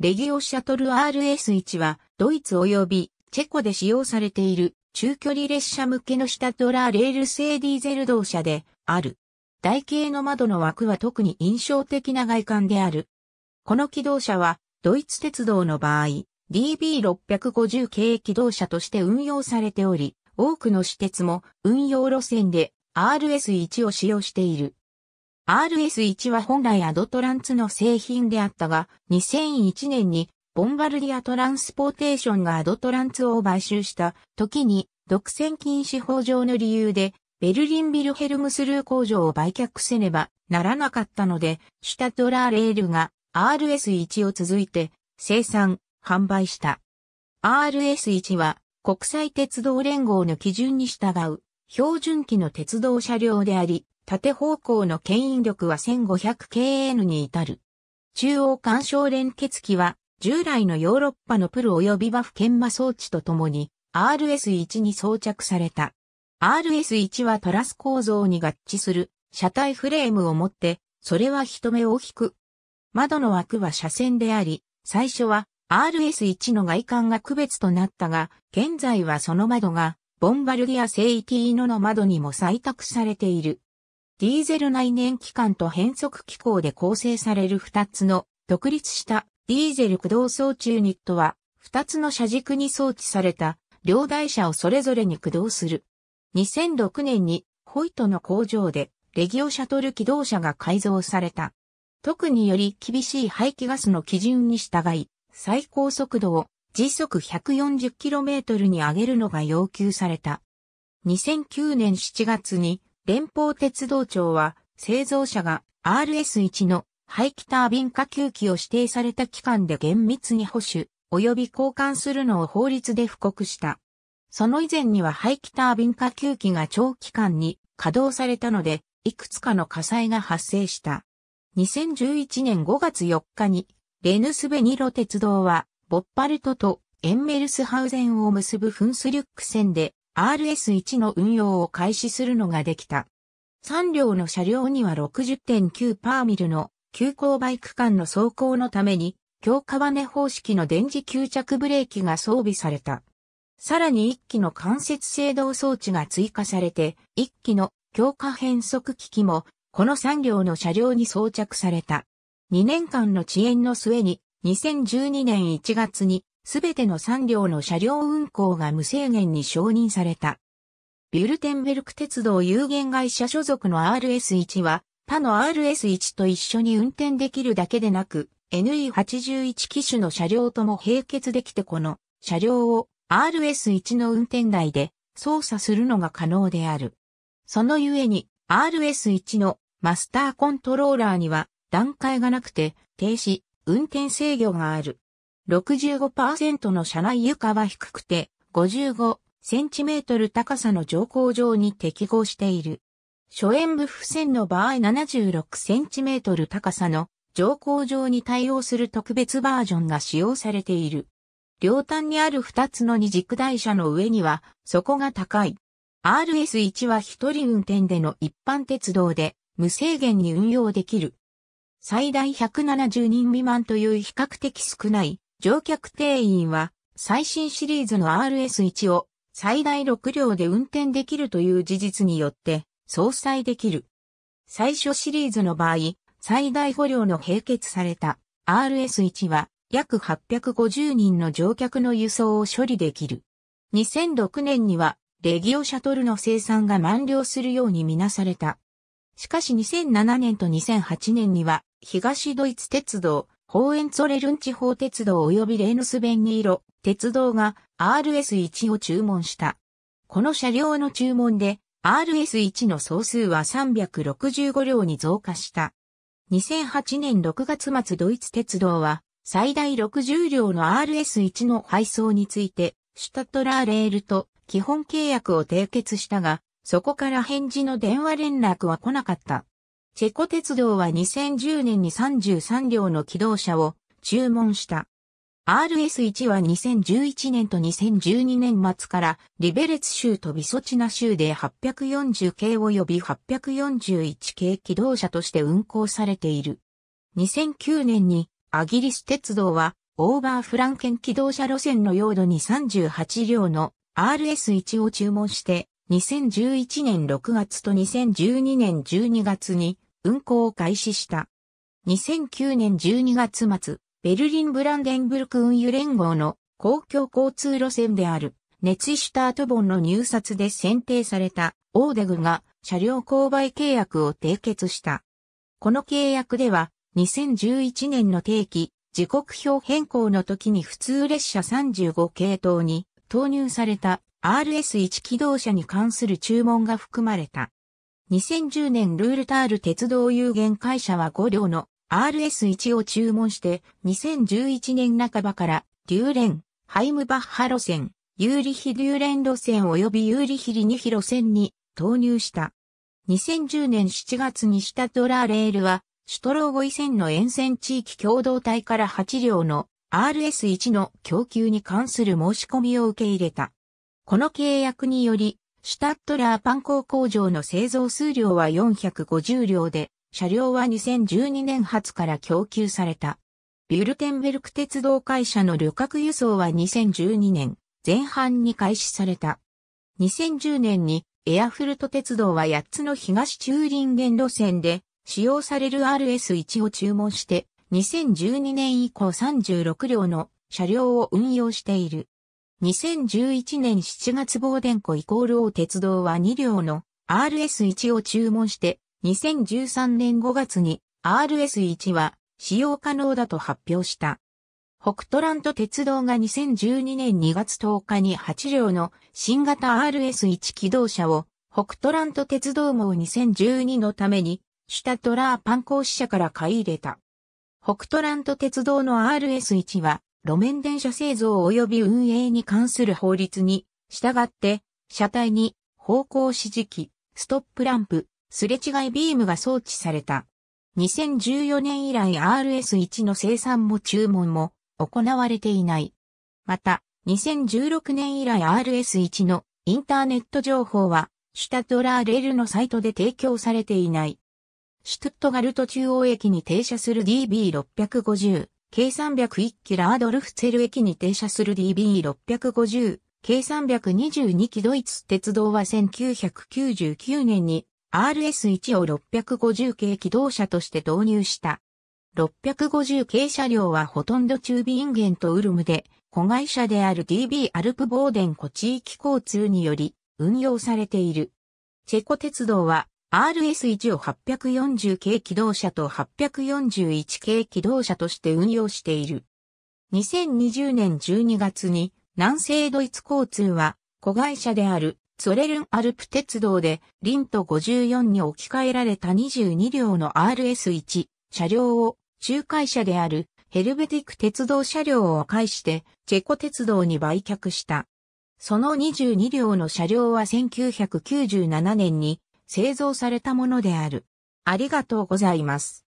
レギオシャトル RS1 は、ドイツ及びチェコで使用されている中距離列車向けのシタトラーレール製ディーゼル動車である。台形の窓の枠は特に印象的な外観である。この機動車は、ドイツ鉄道の場合、DB650 系機動車として運用されており、多くの私鉄も運用路線で RS1 を使用している。RS1 は本来アドトランツの製品であったが、2001年にボンバルディアトランスポーテーションがアドトランツを買収した時に独占禁止法上の理由でベルリンビルヘルムスルー工場を売却せねばならなかったので、シュタトラーレールが RS1 を続いて生産、販売した。RS1 は国際鉄道連合の基準に従う標準機の鉄道車両であり、縦方向の牽引力は 1500kN に至る。中央干渉連結機は、従来のヨーロッパのプル及びバフ研磨装置とともに、RS1 に装着された。RS1 はトラス構造に合致する車体フレームを持って、それは人目を引く。窓の枠は車線であり、最初は RS1 の外観が区別となったが、現在はその窓が、ボンバルディア聖域イーノの窓にも採択されている。ディーゼル内燃機関と変速機構で構成される2つの独立したディーゼル駆動装置ユニットは、2つの車軸に装置された両台車をそれぞれに駆動する。2006年にホイトの工場でレギオシャトル機動車が改造された。特により厳しい排気ガスの基準に従い、最高速度を時速 140km に上げるのが要求された。2009年7月に連邦鉄道庁は、製造者が RS1 の排気タービン下給機を指定された期間で厳密に保守、及び交換するのを法律で布告した。その以前には排気タービン下給機が長期間に稼働されたので、いくつかの火災が発生した。2011年5月4日に、レヌスベニロ鉄道は、ボッパルトとエンメルスハウゼンを結ぶフンスリュック線で、RS1 の運用を開始するのができた。3両の車両には60.9パーミルの急勾配区間の走行のために、強化バネ方式の電磁吸着ブレーキが装備された。さらに1機の関節制動装置が追加されて、1機の強化変速機器も、この3両の車両に装着された。2年間の遅延の末に、2012年1月にすべての3両の車両運行が無制限に承認された。ビュルテンベルク鉄道有限会社所属の RS1 は、他の RS1 と一緒に運転できるだけでなく、NE81 機種の車両とも並結できてこの車両を RS1 の運転台で操作するのが可能である。そのゆえに RS1 のマスターコントローラーには段階がなくて停止、運転制御がある。65%の車内床は低くて、55センチメートル高さの乗降場に適合している。初演部付箋の場合76センチメートル高さの乗降場に対応する特別バージョンが使用されている。両端にある2つの二軸台車の上には底が高い。RS1 は一人運転での一般鉄道で無制限に運用できる。最大170人未満という比較的少ない乗客定員は最新シリーズの RS1 を最大6両で運転できるという事実によって相殺できる。最初シリーズの場合、最大5両の併結された RS1 は約850人の乗客の輸送を処理できる。2006年にはレギオシャトルの生産が満了するようにみなされた。しかし2007年と2008年には東ドイツ鉄道ホーエンツォレルン地方鉄道及びレーヌスベンニーロ鉄道が RS1 を注文した。この車両の注文で RS1 の総数は365両に増加した。2008年6月末ドイツ鉄道は最大60両の RS1 の配送についてシュタトラーレールと基本契約を締結したが、そこから返事の電話連絡は来なかった。チェコ鉄道は2010年に33両の機動車を注文した。RS1 は2011年と2012年末からリベレツ州とビソチナ州で840系及び841系機動車として運行されている。2009年にアギリス鉄道はオーバーフランケン機動車路線の用土に38両の RS1 を注文して2011年6月と2012年12月に運行を開始した。2009年12月末、ベルリン・ブランデンブルク運輸連合の公共交通路線である、ネツイシュタートボンの入札で選定されたオーデグが車両購買契約を締結した。この契約では2011年の定期、時刻表変更の時に普通列車35系統に投入された RS1 機動車に関する注文が含まれた。2010年ルールタール鉄道有限会社は5両の RS1 を注文して、2011年半ばから、デューレン、ハイムバッハ路線、ユーリヒ・デューレン路線及びユーリヒ・リニヒ路線に投入した。2010年7月にしたタラーレールは、シュトローゴイ線の沿線地域共同体から8両の RS1 の供給に関する申し込みを受け入れた。この契約により、シュタットラーパン工工場の製造数量は450両で、車両は2012年初から供給された。ビュルテンベルク鉄道会社の旅客輸送は2012年前半に開始された。2010年にエアフルト鉄道は8つの東中輪源路線で使用される RS1 を注文して2012年以降36両の車両を運用している。2011年7月デ電庫イコール王鉄道は2両の RS1 を注文して、2013年5月に RS1 は使用可能だと発表した。北トラント鉄道が2012年2月10日に8両の新型 RS1 機動車を北トラント鉄道網2012のためにシュタトラーパン公社から買い入れた。北トラント鉄道の RS1 は路面電車製造及び運営に関する法律に、従って、車体に方向指示器、ストップランプ、すれ違いビームが装置された。2014年以来 RS1 の生産も注文も行われていない。また、2016年以来 RS1 のインターネット情報は、シュタトラーレールのサイトで提供されていない。シュトゥットガルト中央駅に停車する DB650 K301 機ラードルフツェル駅に停車する DB650、K322 機ドイツ鉄道は1999年に RS1 を650系機動車として導入した。650系車両はほとんど中ビンゲンとウルムで、子会社である DB アルプボーデン湖地域交通により運用されている。チェコ鉄道は RS1 を840系機動車と841系機動車として運用している。2020年12月に南西ドイツ交通は子会社であるソレルンアルプ鉄道でリント54に置き換えられた22両の RS1 車両を仲介者であるヘルベティック鉄道車両を介してチェコ鉄道に売却した。その22両の車両は1997年に製造されたものである。ありがとうございます。